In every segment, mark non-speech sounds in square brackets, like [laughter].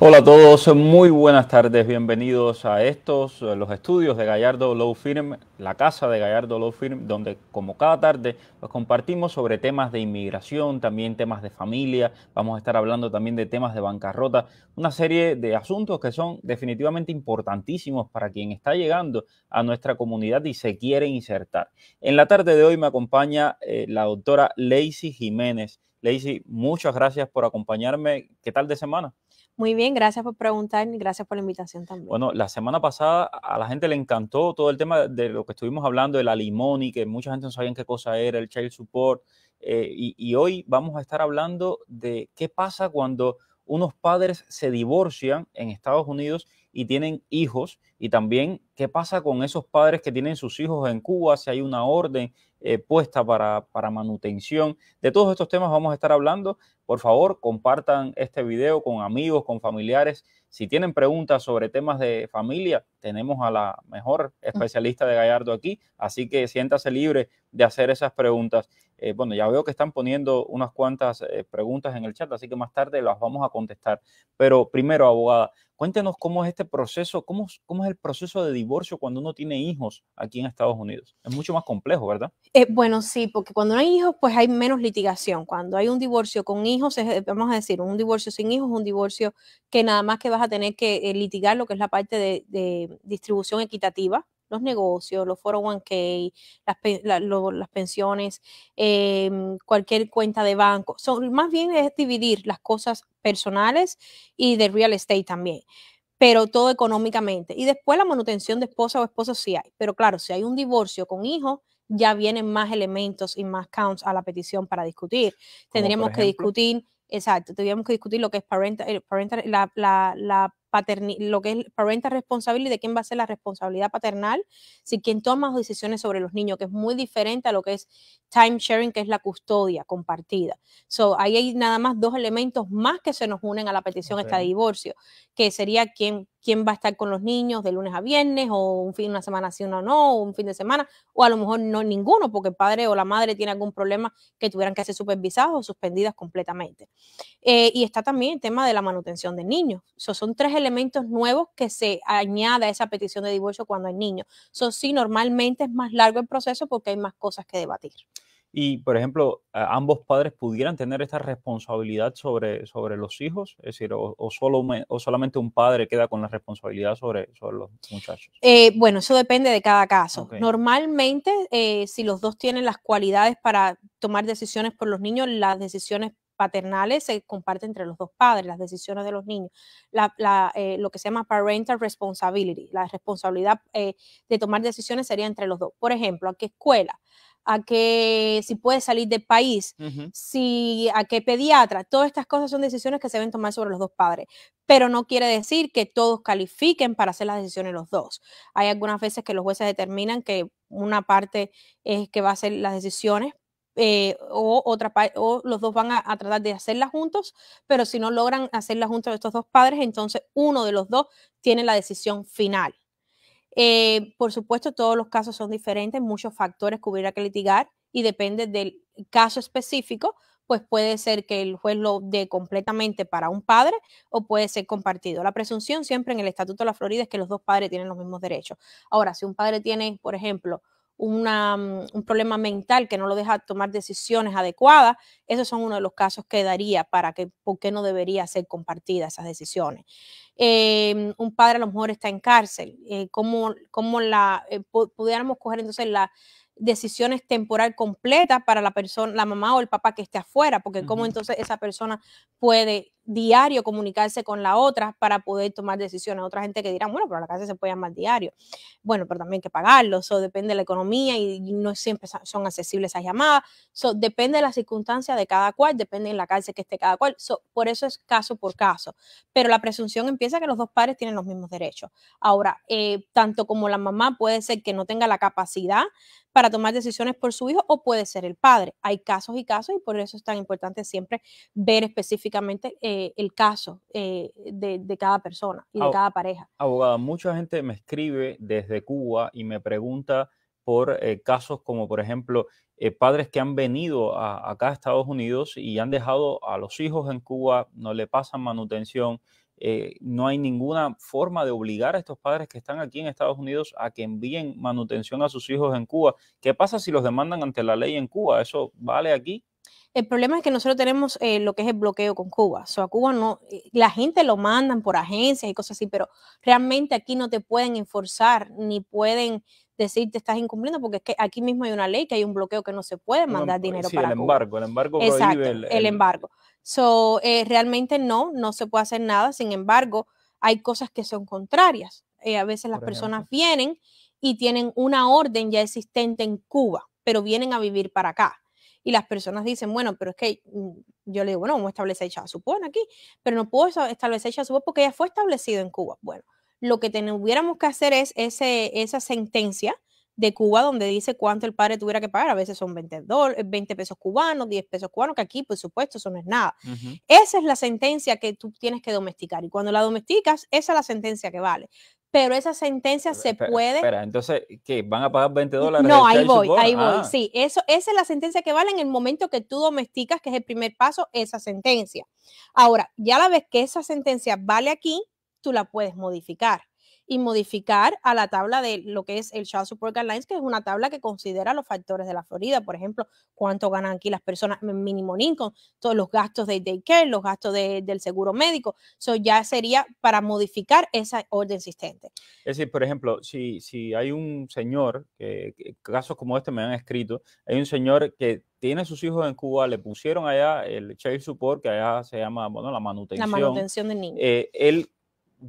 Hola a todos, muy buenas tardes, bienvenidos a estos, eh, los estudios de Gallardo Law Firm, la casa de Gallardo Law Firm, donde como cada tarde nos pues, compartimos sobre temas de inmigración, también temas de familia, vamos a estar hablando también de temas de bancarrota, una serie de asuntos que son definitivamente importantísimos para quien está llegando a nuestra comunidad y se quiere insertar. En la tarde de hoy me acompaña eh, la doctora Lacey Jiménez. Lacey, muchas gracias por acompañarme. ¿Qué tal de semana? Muy bien, gracias por preguntar y gracias por la invitación también. Bueno, la semana pasada a la gente le encantó todo el tema de lo que estuvimos hablando, de la y que mucha gente no sabía qué cosa era, el child support. Eh, y hoy vamos a estar hablando de qué pasa cuando unos padres se divorcian en Estados Unidos y tienen hijos. Y también, ¿qué pasa con esos padres que tienen sus hijos en Cuba? Si hay una orden eh, puesta para, manutención. De todos estos temas vamos a estar hablando. Por favor, compartan este video con amigos, con familiares. Si tienen preguntas sobre temas de familia, tenemos a la mejor especialista de Gallardo aquí, así que siéntase libre de hacer esas preguntas. Eh, bueno, ya veo que están poniendo unas cuantas eh, preguntas en el chat, así que más tarde las vamos a contestar. Pero primero, abogada, Cuéntenos cómo es este proceso, cómo, es el proceso de divorcio cuando uno tiene hijos aquí en Estados Unidos. Es mucho más complejo, ¿verdad? Eh, bueno, sí, porque cuando no hay hijos, pues hay menos litigación. Cuando hay un divorcio con hijos, eh, vamos a decir, un divorcio sin hijos, un divorcio que nada más que vas a tener que eh, litigar lo que es la parte de distribución equitativa los negocios, los 401k, las, pensiones, em, cualquier cuenta de banco. Son, más bien es dividir las cosas personales y de real estate también, pero todo económicamente. Y después la manutención de esposa o esposo sí hay, pero claro, si hay un divorcio con hijos, ya vienen más elementos y más counts a la petición para discutir. Tendríamos que discutir, exacto, tendríamos que discutir lo que es parental, eh, la, la, la lo que es parental responsibility, de quién va a ser la responsabilidad paternal, si quien toma decisiones sobre los niños, que es muy diferente a lo que es time sharing, que es la custodia compartida. So, ahí hay nada más dos elementos más que se nos unen a la petición de de divorcio, que sería quién quién va a estar con los niños de lunes a viernes, o un fin, una semana sí, o no, o un fin de semana, o a lo mejor no ninguno, porque el padre o la madre tiene algún problema que tuvieran que ser supervisados o suspendidas completamente. Eh, y está también el tema de la manutención de niños. son tres elementos nuevos que se añade a esa petición de divorcio cuando hay niños. So, sí, normalmente es más largo el proceso porque hay más cosas que debatir y, por ejemplo, ambos padres pudieran tener esta responsabilidad sobre, sobre los hijos, es decir, o, solo, o solamente un padre queda con la responsabilidad sobre, los muchachos. Eh, bueno, eso depende de cada caso. Normalmente, eh, si los dos tienen las cualidades para tomar decisiones por los niños, las decisiones paternales se comparten entre los dos padres, las decisiones de los niños, eh, lo que se llama parental responsibility, la responsabilidad de tomar decisiones sería entre los dos. Por ejemplo, ¿a qué escuela? a que si puede salir del país, si a qué pediatra, todas estas cosas son decisiones que se deben tomar sobre los dos padres, pero no quiere decir que todos califiquen para hacer las decisiones los dos. Hay algunas veces que los jueces determinan que una parte es que va a hacer las decisiones, eh, o, otra, o los dos van a, a, tratar de hacerlas juntos, pero si no logran hacerlas juntos estos dos padres, entonces uno de los dos tiene la decisión final. Eh, por supuesto, todos los casos son diferentes, muchos factores que hubiera que litigar y depende del caso específico, pues puede ser que el juez lo dé completamente para un padre o puede ser compartido. La presunción siempre en el Estatuto de la Florida es que los dos padres tienen los mismos derechos. Ahora, si un padre tiene, por ejemplo, Mm, un problema mental que no lo deja tomar decisiones adecuadas, esos son uno de los casos que daría para que por qué no debería ser compartida esas decisiones. Em, un padre a lo mejor está en cárcel, eh, ¿cómo, la, eh, pudiéramos coger entonces la, decisiones temporal completas para la persona, la mamá o el papá que esté afuera, porque cómo entonces esa persona puede diario comunicarse con la otra para poder tomar decisiones. Otra gente que dirá, bueno, pero la casa se puede llamar diario. Bueno, pero también hay que pagarlo, eso depende de la economía y no siempre son accesibles esas llamadas. eso depende de las circunstancia de cada cual, depende de la cárcel que esté cada cual. por eso es caso por caso. Pero la presunción empieza que los dos padres tienen los mismos derechos. Ahora, eh, tanto como la mamá puede ser que no tenga la capacidad para tomar decisiones por su hijo o puede ser el padre. Hay casos y casos y por eso es tan importante siempre ver específicamente eh, el caso eh, de, cada persona y de cada pareja. Abogada, mucha gente me escribe desde Cuba y me pregunta por eh, casos como, por ejemplo, padres que han venido acá a Estados Unidos y han dejado a los hijos en Cuba, no le pasan manutención, eh, no hay ninguna forma de obligar a estos padres que están aquí en Estados Unidos a que envíen manutención a sus hijos en Cuba. ¿Qué pasa si los demandan ante la ley en Cuba? ¿Eso vale aquí? El problema es que nosotros tenemos eh, lo que es el bloqueo con Cuba. O sea, Cuba no, eh, la gente lo mandan por agencias y cosas así, pero realmente aquí no te pueden enforzar ni pueden decir te estás incumpliendo, porque es que aquí mismo hay una ley que hay un bloqueo que no se puede mandar dinero sí, para el embargo, el embargo Exacto, el, embargo. So, eh, realmente no, no se puede hacer nada, sin embargo, hay cosas que son contrarias. Eh, a veces las personas vienen y tienen una orden ya existente en Cuba, pero vienen a vivir para acá. Y las personas dicen, bueno, pero es que mm, yo le digo, bueno, vamos a establecer aquí, pero no puedo establecer Chasupón porque ya fue establecido en Cuba. Bueno, lo que tuviéramos que hacer es ese, esa sentencia de Cuba donde dice cuánto el padre tuviera que pagar. A veces son 20, dólares, 20 pesos cubanos, 10 pesos cubanos, que aquí, por supuesto, eso no es nada. Esa es la sentencia que tú tienes que domesticar. Y cuando la domesticas, esa es la sentencia que vale. Pero esa sentencia se puede... Espera, entonces, que ¿Van a pagar 20 dólares? No, ahí voy, ahí voy. Sí, eso, esa es la sentencia que vale en el momento que tú domesticas, que es el primer paso, esa sentencia. Ahora, ya la vez que esa sentencia vale aquí, tú la puedes modificar y modificar a la tabla de lo que es el Child Support Guidelines, que es una tabla que considera los factores de la Florida, por ejemplo, cuánto ganan aquí las personas mínimo income, todos los gastos de daycare, los gastos del seguro médico. Eso ya sería para modificar esa orden existente. Es decir, por ejemplo, si, si hay un señor, que, casos como este me han escrito, hay un señor que tiene sus hijos en Cuba, le pusieron allá el child support, que allá se llama, bueno, la manutención. La manutención del niño. Eh, él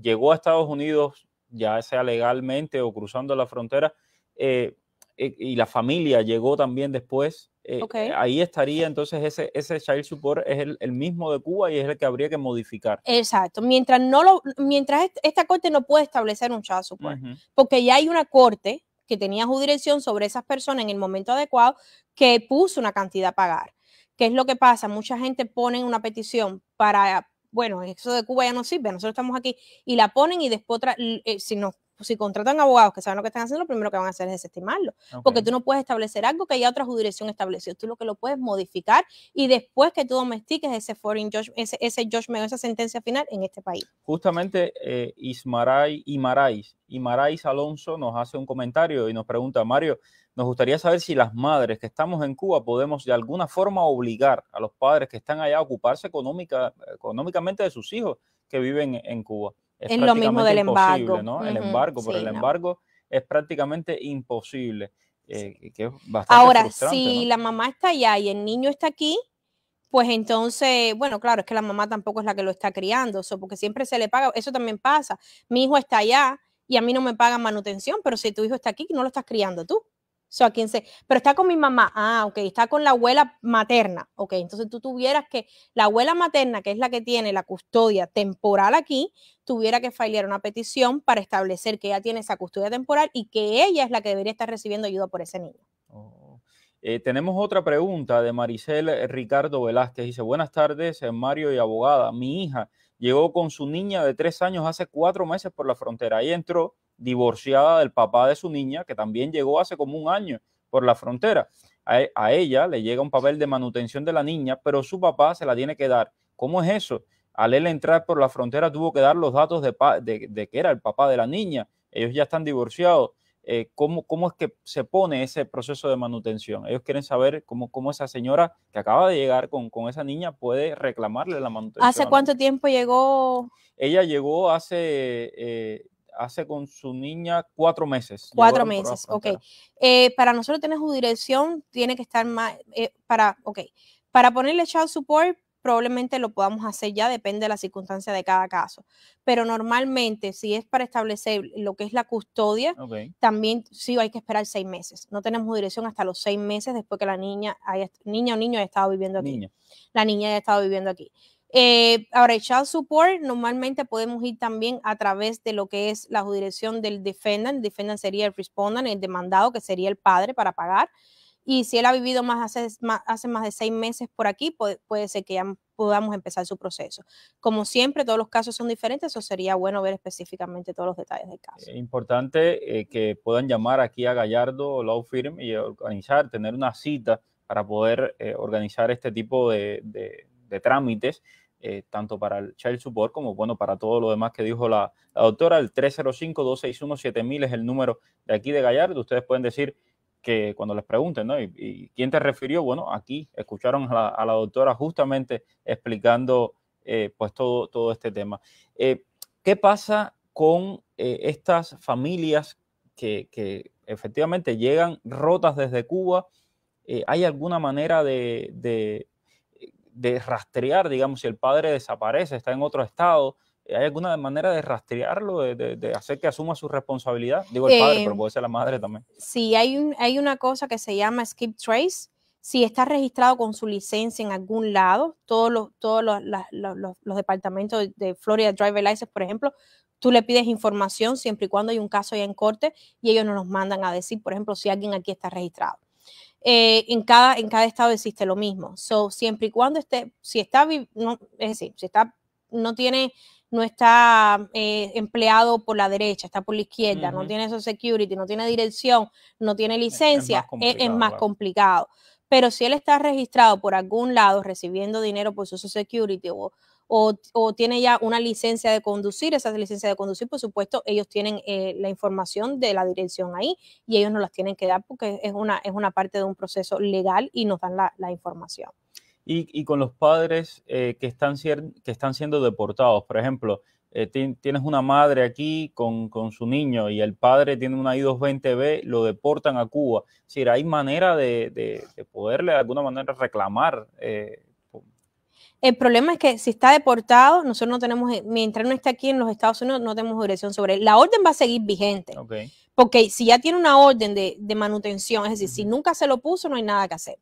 llegó a Estados Unidos, ya sea legalmente o cruzando la frontera, eh, y la familia llegó también después, eh, eh, ahí estaría entonces ese, ese child support es el, mismo de Cuba y es el que habría que modificar. Exacto, mientras, no lo, mientras esta corte no puede establecer un child support, porque ya hay una corte que tenía jurisdicción sobre esas personas en el momento adecuado que puso una cantidad a pagar. ¿Qué es lo que pasa? Mucha gente pone una petición para bueno, eso de Cuba ya no sirve, nosotros estamos aquí, y la ponen y después otra, eh, si no. Pues, si contratan abogados que saben lo que están haciendo, lo primero que van a hacer es desestimarlo, porque tú no puedes establecer algo que haya otra jurisdicción estableció, tú lo que lo puedes modificar y después que tú domestiques ese foreign judgment, ese, ese esa sentencia final en este país. Justamente eh, Ismaray, Imarais, Alonso nos hace un comentario y nos pregunta, Mario, nos gustaría saber si las madres que estamos en Cuba podemos de alguna forma obligar a los padres que están allá a ocuparse económicamente de sus hijos que viven en Cuba es lo mismo del embargo. El embargo, pero el embargo es prácticamente imposible. Eh, que Ahora, si la mamá está allá y el niño está aquí, pues entonces, bueno, claro, es que la mamá tampoco es la que lo está criando, so, porque siempre se le paga, eso también pasa. Mi hijo está allá y a mí no me pagan manutención, pero si tu hijo está aquí, no lo estás criando tú. So, a pero está con mi mamá, ah, ok, está con la abuela materna, ok, entonces tú tuvieras que, la abuela materna, que es la que tiene la custodia temporal aquí, tuviera que filear una petición para establecer que ella tiene esa custodia temporal y que ella es la que debería estar recibiendo ayuda por ese niño. Oh. Eh, tenemos otra pregunta de Maricel eh, Ricardo Velázquez. Dice, buenas tardes, eh, Mario y abogada. Mi hija llegó con su niña de tres años hace cuatro meses por la frontera. y entró divorciada del papá de su niña, que también llegó hace como un año por la frontera. E, a, ella le llega un papel de manutención de la niña, pero su papá se la tiene que dar. ¿Cómo es eso? Al él entrar por la frontera tuvo que dar los datos de, de que era el papá de la niña. Ellos ya están divorciados. Eh, ¿cómo, es que se pone ese proceso de manutención. Ellos quieren saber cómo, cómo esa señora que acaba de llegar con, con, esa niña puede reclamarle la manutención. ¿Hace cuánto tiempo llegó? Ella llegó hace, eh, hace con su niña cuatro meses. Cuatro meses, ok. Eh, para nosotros tener su dirección, tiene que estar más, eh, para, ok, para ponerle child support, probablemente lo podamos hacer ya, depende de la circunstancia de cada caso. Pero normalmente, si es para establecer lo que es la custodia, también sí hay que esperar seis meses. No tenemos dirección hasta los seis meses después que la niña, haya, niña o niño haya estado viviendo aquí. La niña haya estado viviendo aquí. Eh, ahora, el child support normalmente podemos ir también a través de lo que es la jurisdicción del defendant. El defendant sería el respondent, el demandado, que sería el padre para pagar. Y si él ha vivido más hace, más, hace más de seis meses por aquí, puede, ser que ya podamos empezar su proceso. Como siempre, todos los casos son diferentes, eso sería bueno ver específicamente todos los detalles del caso. Es Importante eh, que puedan llamar aquí a Gallardo Law Firm y organizar, tener una cita para poder eh, organizar este tipo de de trámites, eh, tanto para el Child Support como bueno, para todo lo demás que dijo la, doctora. El 305-261-7000 es el número de aquí de Gallardo. Ustedes pueden decir que cuando les pregunten, ¿no? ¿Y, quién te refirió? Bueno, aquí escucharon a la, doctora justamente explicando eh, pues todo, todo este tema. Eh, ¿Qué pasa con estas familias que, efectivamente llegan rotas desde Cuba? ¿Hay alguna manera de de rastrear, digamos, si el padre desaparece, está en otro estado, eh, ¿Hay alguna manera de rastrearlo, de, hacer que asuma su responsabilidad? Digo el padre, pero em, puede ser la madre también. Sí, hay, un, hay una cosa que se llama skip trace. Si está registrado con su licencia en algún lado, todos los, todos los, departamentos de Florida Driver License, por ejemplo, tú le pides información siempre y cuando hay un caso ya en corte y ellos no nos mandan a decir, por ejemplo, si alguien aquí está registrado. Eh, en, cada, en cada estado existe lo mismo. So, siempre y cuando esté, si está, no, es decir, si está, no tiene, no está eh, empleado por la derecha, está por la izquierda, no tiene social security, no tiene dirección, no tiene licencia, es, más, complicado, Pero si él está registrado por algún lado recibiendo dinero por social security o o, tiene ya una licencia de conducir, esa licencia de conducir, por supuesto, ellos tienen eh, la información de la dirección ahí y ellos nos las tienen que dar porque es una, es una parte de un proceso legal y nos dan la, información. Y, con los padres eh, que, están, que están siendo deportados, por ejemplo, eh, tienes una madre aquí con, su niño y el padre tiene una I-220B, lo deportan a Cuba. Es decir, hay manera de, poderle de alguna manera reclamar el problema es que si está deportado, nosotros no tenemos, eh, mientras no esté aquí en los Estados Unidos, no tenemos jurisdicción sobre él. La orden va a seguir vigente. Porque si ya tiene una orden de, manutención, es decir, si nunca se lo puso, no hay nada que hacer.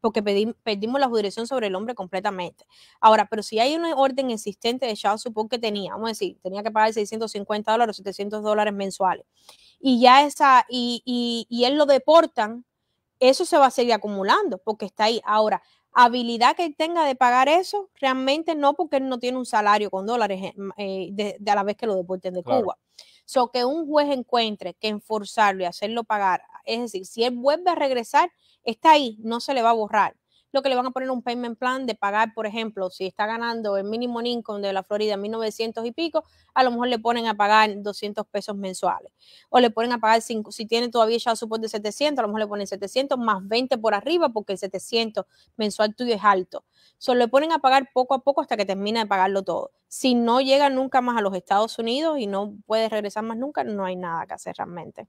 Porque perdimos la jurisdicción sobre el hombre completamente. Ahora, pero si hay una orden existente de Shaw supongo que tenía, vamos a decir, tenía que pagar 650 dólares 700 dólares mensuales, y ya esa, y, y él lo deportan, eso se va a seguir acumulando porque está ahí. Ahora, habilidad que él tenga de pagar eso, realmente no, porque él no tiene un salario con dólares eh, eh, de, a la vez que lo deporten de Cuba. So que un juez encuentre que enforzarlo y hacerlo pagar, es decir, si él vuelve a regresar, está ahí, no se le va a borrar lo que le van a poner un payment plan de pagar, por ejemplo, si está ganando el mínimo income de la Florida 1900 y pico, a lo mejor le ponen a pagar 200 pesos mensuales. O le ponen a pagar, cinco, si tiene todavía ya support de 700, a lo mejor le ponen 700 más 20 por arriba porque el 700 mensual tuyo es alto. Solo le ponen a pagar poco a poco hasta que termina de pagarlo todo. Si no llega nunca más a los Estados Unidos y no puede regresar más nunca, no hay nada que hacer realmente.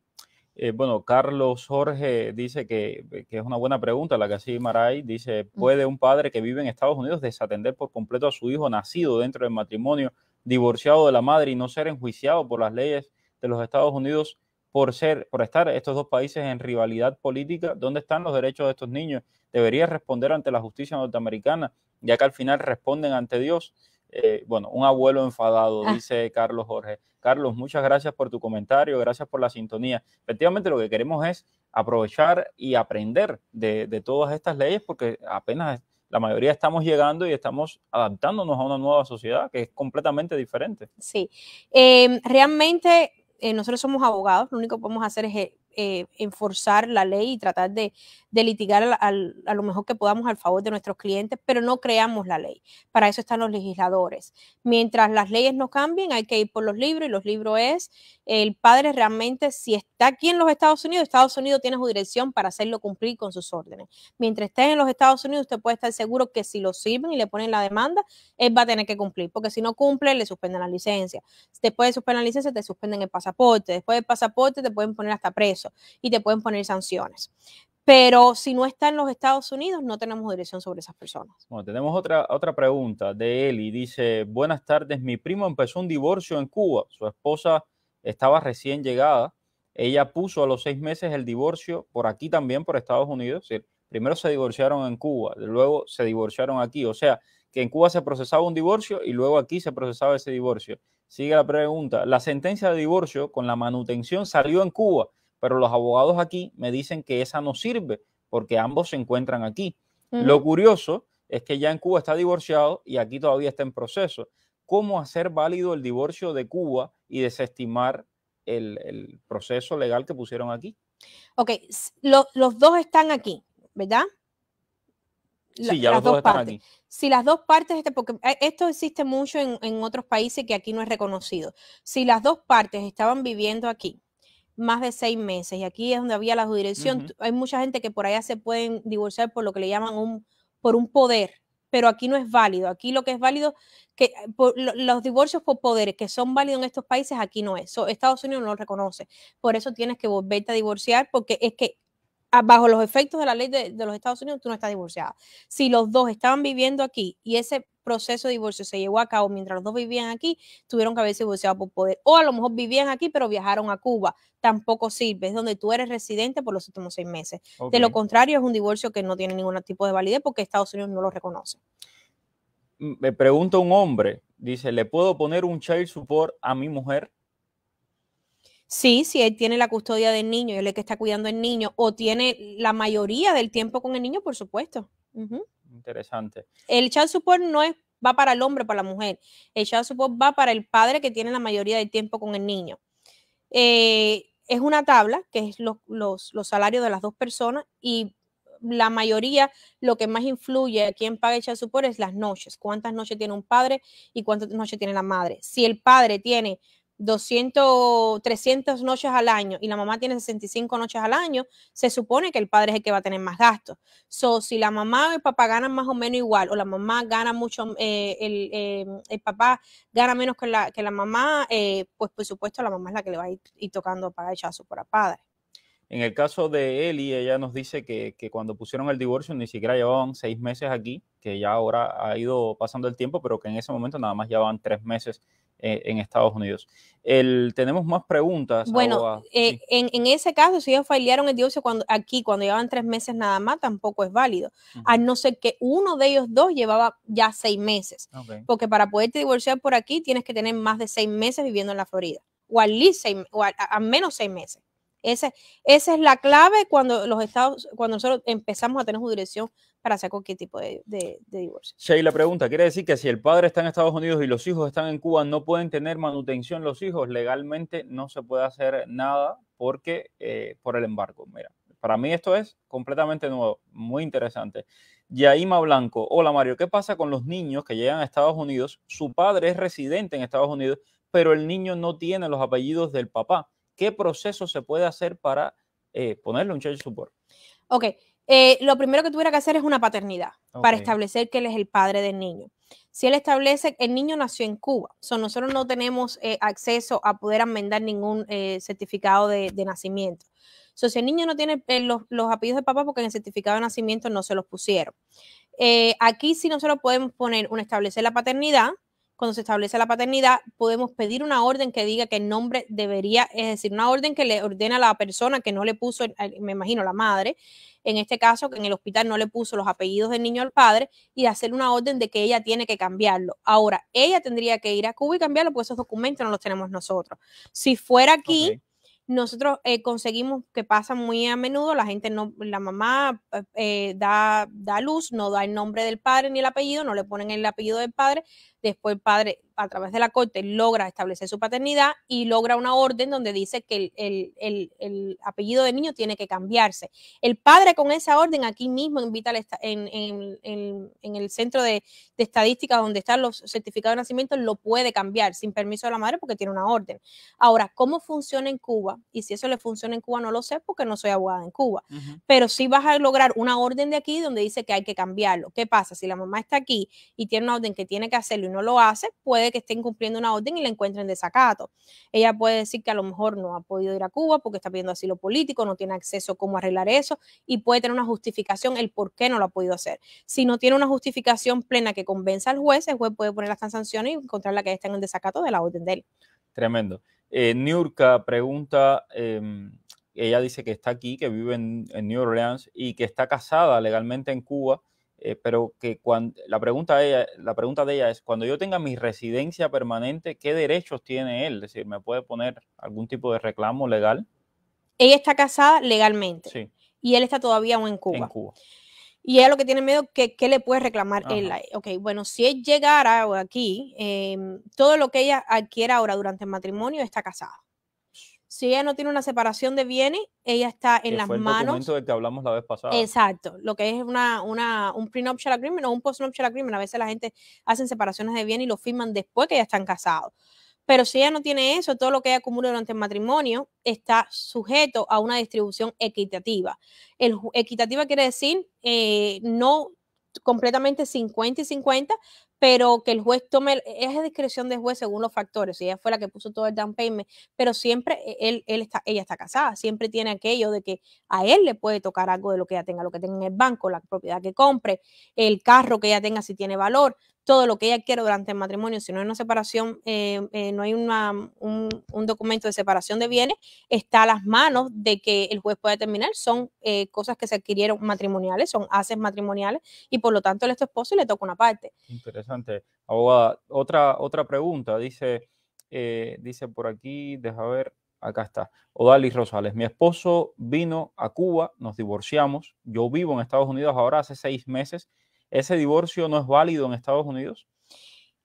Eh, bueno, Carlos Jorge dice eh, que, es una buena pregunta la que así Maray. Dice, ¿puede un padre que vive en Estados Unidos desatender por completo a su hijo nacido dentro del matrimonio, divorciado de la madre y no ser enjuiciado por las leyes de los Estados Unidos por, ser, por estar estos dos países en rivalidad política? ¿Dónde están los derechos de estos niños? ¿Debería responder ante la justicia norteamericana, ya que al final responden ante Dios? Eh, bueno, un abuelo enfadado, ah. dice Carlos Jorge. Carlos, muchas gracias por tu comentario, gracias por la sintonía. Efectivamente, lo que queremos es aprovechar y aprender de, todas estas leyes porque apenas la mayoría estamos llegando y estamos adaptándonos a una nueva sociedad que es completamente diferente. Sí, em, realmente eh, nosotros somos abogados, lo único que podemos hacer es eh, eh, enforzar la ley y tratar de, litigar a lo mejor que podamos al favor de nuestros clientes, pero no creamos la ley. Para eso están los legisladores. Mientras las leyes no cambien, hay que ir por los libros y los libros es el padre realmente, si está aquí en los Estados Unidos, Estados Unidos tiene su dirección para hacerlo cumplir con sus órdenes. Mientras esté en los Estados Unidos, usted puede estar seguro que si lo sirven y le ponen la demanda, él va a tener que cumplir, porque si no cumple, le suspenden la licencia. Después de suspender la licencia, te suspenden el pasaporte. Después del pasaporte, te pueden poner hasta preso y te pueden poner sanciones. Pero si no está en los Estados Unidos, no tenemos dirección sobre esas personas. Bueno, tenemos otra, otra pregunta de Eli. Dice, buenas tardes, mi primo empezó un divorcio en Cuba. Su esposa estaba recién llegada. Ella puso a los seis meses el divorcio por aquí también, por Estados Unidos. primero se divorciaron en Cuba, luego se divorciaron aquí. O sea, que en Cuba se procesaba un divorcio y luego aquí se procesaba ese divorcio. Sigue la pregunta. La sentencia de divorcio con la manutención salió en Cuba pero los abogados aquí me dicen que esa no sirve porque ambos se encuentran aquí. Lo curioso es que ya en Cuba está divorciado y aquí todavía está en proceso. ¿Cómo hacer válido el divorcio de Cuba y desestimar el, proceso legal que pusieron aquí? Ok, los dos están aquí, ¿verdad? sí, ya los dos, están aquí. Si las dos partes, este, porque eh, esto existe mucho en, en otros países que aquí no es reconocido, si las dos partes estaban viviendo aquí, más de seis meses. Y aquí es donde había la jurisdicción. Hay mucha gente que por allá se pueden divorciar por lo que le llaman un, por un poder, pero aquí no es válido. Aquí lo que es válido, que eh, los divorcios por poderes que son válidos en estos países, aquí no es. Estados Unidos no lo reconoce. Por eso tienes que volverte a divorciar, porque es que bajo los efectos de la ley de, los Estados Unidos, tú no estás divorciada. Si los dos estaban viviendo aquí y ese proceso de divorcio se llevó a cabo mientras los dos vivían aquí, tuvieron que haberse divorciado por poder. O a lo mejor vivían aquí, pero viajaron a Cuba. Tampoco sirve. Es donde tú eres residente por los últimos seis meses. De lo contrario, es un divorcio que no tiene ningún tipo de validez porque Estados Unidos no lo reconoce. Mm, me pregunta un hombre, dice, ¿le puedo poner un child support a mi mujer? Sí, si él tiene la custodia del niño, él es el que está cuidando el niño, o tiene la mayoría del tiempo con el niño, por supuesto. Interesante. El child support no es, va para el hombre, para la mujer. El child support va para el padre que tiene la mayoría del tiempo con el niño. Eh, es una tabla, que es los, salarios de las dos personas, y la mayoría, lo que más influye a quién paga el child support es las noches. ¿Cuántas noches tiene un padre y cuántas noches tiene la madre? Si el padre tiene 200, 300 noches al año y la mamá tiene 65 noches al año, se supone que el padre es el que va a tener más gastos. So, si la mamá o el papá ganan más o menos igual, o la mamá gana mucho, eh, eh, el, papá gana menos que la, que la mamá, eh, pues por supuesto la mamá es la que le va a ir, tocando pagar echazo para padre. En el caso de Eli, ella nos dice que, que, cuando pusieron el divorcio ni siquiera llevaban seis meses aquí, que ya ahora ha ido pasando el tiempo, pero que en ese momento nada más llevaban tres meses eh, en Estados Unidos. El, tenemos más preguntas. Bueno, eh, en, ese caso, si ellos filiaron el divorcio cuando, aquí, cuando llevaban tres meses nada más, tampoco es válido, a no ser que uno de ellos dos llevaba ya seis meses. Porque para poderte divorciar por aquí tienes que tener más de seis meses viviendo en la Florida, o al, menos seis meses. Ese, esa es la clave cuando los estados, cuando nosotros empezamos a tener jurisdicción para saber qué tipo de, divorcio. de divorcio. la pregunta, ¿quiere decir que si el padre está en Estados Unidos y los hijos están en Cuba, no pueden tener manutención los hijos? Legalmente no se puede hacer nada porque eh, por el embargo. Mira, para mí esto es completamente nuevo, muy interesante. Yaima Blanco, hola Mario, ¿qué pasa con los niños que llegan a Estados Unidos? Su padre es residente en Estados Unidos, pero el niño no tiene los apellidos del papá. ¿Qué proceso se puede hacer para eh, ponerle un child support? Ok, eh, lo primero que tuviera que hacer es una paternidad para establecer que él es el padre del niño. Si él establece que el niño nació en Cuba, son nosotros no tenemos eh, acceso a poder amendar ningún eh, certificado de, nacimiento. si el niño no tiene los, los, apellidos de papá porque en el certificado de nacimiento no se los pusieron. aquí sí nosotros podemos poner un establecer la paternidad, cuando se establece la paternidad, podemos pedir una orden que diga que el nombre debería, es decir, una orden que le ordena a la persona que no le puso, eh, me imagino la madre, en este caso que en el hospital no le puso los apellidos del niño al padre y hacer una orden de que ella tiene que cambiarlo. Ahora, ella tendría que ir a Cuba y cambiarlo porque esos documentos no los tenemos nosotros. Si fuera aquí nosotros eh, conseguimos que pasa muy a menudo, la gente no, la mamá eh, eh, da, da luz, no da el nombre del padre ni el apellido, no le ponen el apellido del padre, después el padre a través de la corte logra establecer su paternidad y logra una orden donde dice que el, apellido del niño tiene que cambiarse. El padre con esa orden aquí mismo en, en, en, el centro de, estadística donde están los certificados de nacimiento lo puede cambiar sin permiso de la madre porque tiene una orden. Ahora, ¿cómo funciona en Cuba? Y si eso le funciona en Cuba no lo sé porque no soy abogada en Cuba, pero si vas a lograr una orden de aquí donde dice que hay que cambiarlo. ¿Qué pasa? Si la mamá está aquí y tiene una orden que tiene que hacerlo y no lo hace, puede que estén cumpliendo una orden y la encuentren desacato. Ella puede decir que a lo mejor no ha podido ir a Cuba porque está pidiendo asilo político, no tiene acceso a cómo arreglar eso y puede tener una justificación el por qué no lo ha podido hacer. Si no tiene una justificación plena que convenza al juez, el juez puede poner las sanciones y encontrar la que está en el desacato de la orden de él. Tremendo. Eh, Niurka pregunta, em, ella dice que está aquí, que vive en New Orleans y que está casada legalmente en Cuba eh, pero que la, pregunta de ella, la pregunta de ella es, cuando yo tenga mi residencia permanente, ¿qué derechos tiene él? Es decir, ¿me puede poner algún tipo de reclamo legal? Ella está casada legalmente sí. y él está todavía en Cuba. En Cuba. Y ella lo que tiene miedo que qué le puede reclamar él. E-? Ok, bueno, si él llegara aquí, em, todo lo que ella adquiera ahora durante el matrimonio está casado si ella no tiene una separación de bienes, ella está en las fue el manos. Documento del que hablamos la vez pasada. Exacto, lo que es una, un prenuptial agreement o un postnuptial agreement. A veces la gente hace separaciones de bienes y lo firman después que ya están casados. Pero si ella no tiene eso, todo lo que ella acumula durante el matrimonio está sujeto a una distribución equitativa. equitativa quiere decir eh, no completamente 50 y 50, pero que el juez tome, e-, es a discreción del juez según los factores, ella fue la que puso todo el down payment, pero siempre e-, él, él está, ella está casada, siempre tiene aquello de que a él le puede tocar algo de lo que ella tenga, lo que tenga en el banco, la propiedad que compre, el carro que ella tenga si tiene valor, todo lo que ella quiere durante el matrimonio, si no hay una separación, eh, eh, no hay un, documento de separación de bienes, está a las manos de que el juez pueda determinar. Son eh, cosas que se adquirieron matrimoniales, son haces matrimoniales y por lo tanto el es esposo le toca una parte. Interesante. Abogada, otra, otra pregunta, dice, dice por aquí, deja ver, acá está. Odalis Rosales, mi esposo vino a Cuba, nos divorciamos, yo vivo en Estados Unidos ahora hace seis meses ese divorcio no es válido en Estados Unidos.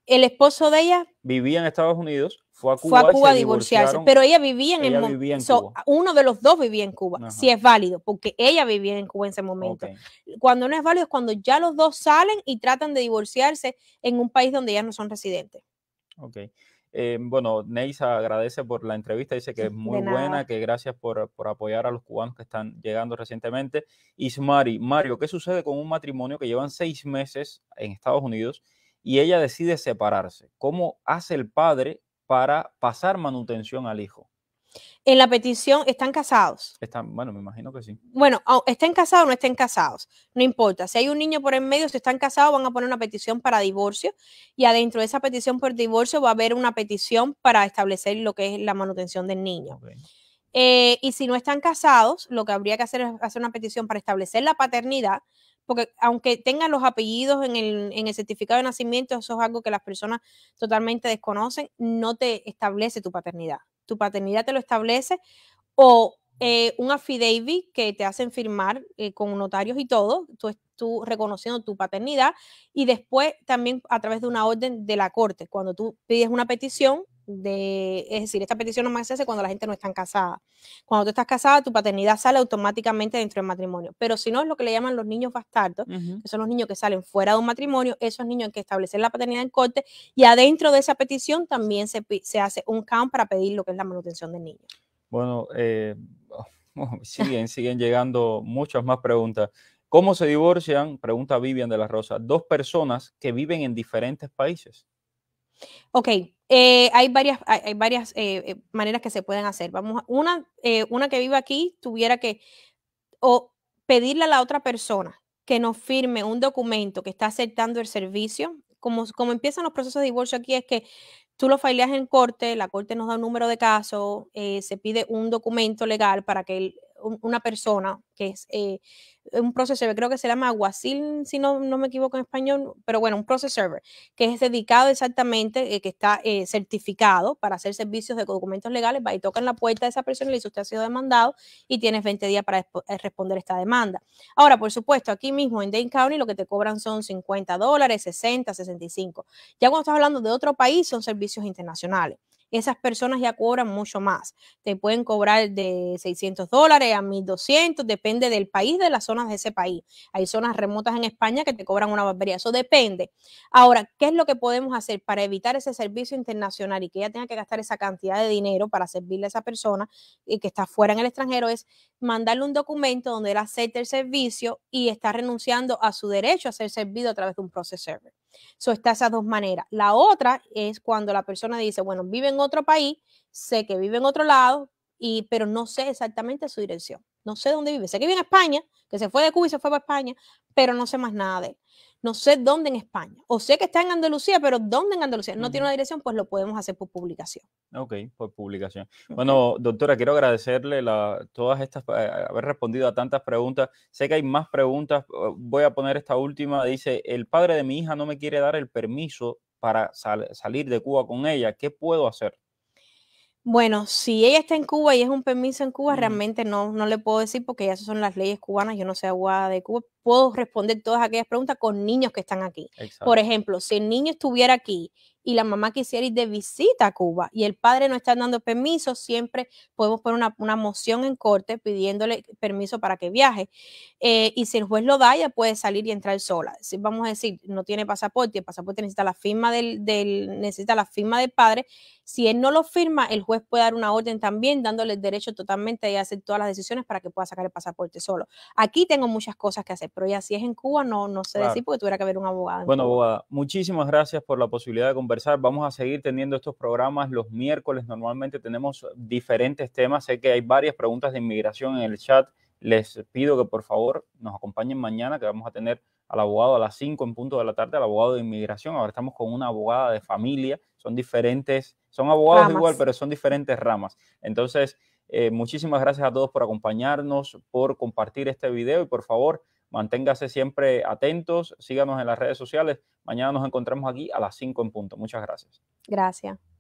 El esposo de ella vivía en Estados Unidos, fue a Cuba, fue a, Cuba divorciarse, pero ella vivía en el vivía uno de los dos vivía en Cuba, si es válido, porque ella vivía en Cuba en ese momento. Cuando no es válido es cuando ya los dos salen y tratan de divorciarse en un país donde ya no son residentes. Okay. Eh, bueno, Neisa agradece por la entrevista, dice que es [laughs] muy buena, que gracias por, por, apoyar a los cubanos que están llegando recientemente. Ismari, Mario, ¿qué sucede con un matrimonio que llevan seis meses en Estados Unidos y ella decide separarse? ¿Cómo hace el padre para pasar manutención al hijo? en la petición están casados. bueno, me imagino que sí. Bueno, estén casados o no estén casados, no importa. Si hay un niño por en medio, si están casados, van a poner una petición para divorcio y adentro de esa petición por divorcio va a haber una petición para establecer lo que es la manutención del niño. Eh, y si no están casados, lo que habría que hacer es hacer una petición para establecer la paternidad, porque aunque tengan los apellidos en el, certificado de nacimiento, eso es algo que las personas totalmente desconocen, no te establece tu paternidad tu paternidad te lo establece, o eh, un affidavit que te hacen firmar eh, con notarios y todo, tú, tú reconociendo tu paternidad, y después también a través de una orden de la corte, cuando tú pides una petición de, es decir, esta petición no se hace cuando la gente no está casada. Cuando tú estás casada, tu paternidad sale automáticamente dentro del matrimonio. Pero si no es lo que le llaman los niños bastardos, que son los niños que salen fuera de un matrimonio, esos niños que establecer la paternidad en corte y adentro de esa petición también se, hace un count para pedir lo que es la manutención del niño. Bueno, eh, [laughs] oh, siguen, siguen llegando muchas más preguntas. ¿Cómo se divorcian? Pregunta Vivian de la Rosa. Dos personas que viven en diferentes países. Ok, eh, hay varias, hay, varias eh, eh, maneras que se pueden hacer. Vamos, una, una que vive aquí tuviera que o pedirle a la otra persona que nos firme un documento que está aceptando el servicio. Como, como empiezan los procesos de divorcio aquí es que tú lo faileas en corte, la corte nos da un número de caso, se pide un documento legal para que el, una persona que es eh, un process creo que se llama aguacil, si no, no me equivoco en español, pero bueno, un process server, que es dedicado exactamente, eh, que está eh, certificado para hacer servicios de documentos legales, va y toca en la puerta de esa persona y le dice, usted ha sido demandado y tienes 20 días para responder esta demanda. Ahora, por supuesto, aquí mismo en Dane County lo que te cobran son 50 dólares, 60, 65. Ya cuando estás hablando de otro país, son servicios internacionales esas personas ya cobran mucho más. Te pueden cobrar de 600 dólares a 1200, depende del país, de las zonas de ese país. Hay zonas remotas en España que te cobran una barbería, eso depende. Ahora, ¿qué es lo que podemos hacer para evitar ese servicio internacional y que ella tenga que gastar esa cantidad de dinero para servirle a esa persona y que está fuera en el extranjero? Es mandarle un documento donde él acepte el servicio y está renunciando a su derecho a ser servido a través de un process server. So, está esas dos maneras. La otra es cuando la persona dice, bueno, vive en otro país, sé que vive en otro lado, y, pero no sé exactamente su dirección. No sé dónde vive. Sé que vive en España, que se fue de Cuba y se fue para España, pero no sé más nada de él no sé dónde en España. O sé que está en Andalucía, pero ¿dónde en Andalucía? No tiene una dirección, pues lo podemos hacer por publicación. Ok, por publicación. Bueno, doctora, quiero agradecerle la, todas estas, eh, haber respondido a tantas preguntas. Sé que hay más preguntas. Voy a poner esta última. Dice, el padre de mi hija no me quiere dar el permiso para salir de Cuba con ella. ¿Qué puedo hacer? Bueno, si ella está en Cuba y es un permiso en Cuba, realmente no, no le puedo decir porque esas son las leyes cubanas, yo no sé abogada de Cuba, puedo responder todas aquellas preguntas con niños que están aquí. Por ejemplo, si el niño estuviera aquí y la mamá quisiera ir de visita a Cuba y el padre no está dando permiso, siempre podemos poner una, moción en corte pidiéndole permiso para que viaje. Eh, y si el juez lo da, ya puede salir y entrar sola. Si vamos a decir, no tiene pasaporte, el pasaporte necesita la firma del, necesita la firma del padre. Si él no lo firma, el juez puede dar una orden también, dándole el derecho totalmente de hacer todas las decisiones para que pueda sacar el pasaporte solo. Aquí tengo muchas cosas que hacer pero ya si es en Cuba no, no sé decir porque tuviera que haber un abogado. Bueno, abogada, muchísimas gracias por la posibilidad de conversar. Vamos a seguir teniendo estos programas los miércoles. Normalmente tenemos diferentes temas. Sé que hay varias preguntas de inmigración en el chat. Les pido que por favor nos acompañen mañana, que vamos a tener al abogado a las 5 en punto de la tarde, al abogado de inmigración. Ahora estamos con una abogada de familia. Son diferentes, son abogados igual, pero son diferentes ramas. Entonces, eh, muchísimas gracias a todos por acompañarnos, por compartir este video y por favor Manténgase siempre atentos, síganos en las redes sociales. Mañana nos encontramos aquí a las 5 en punto. Muchas gracias. Gracias.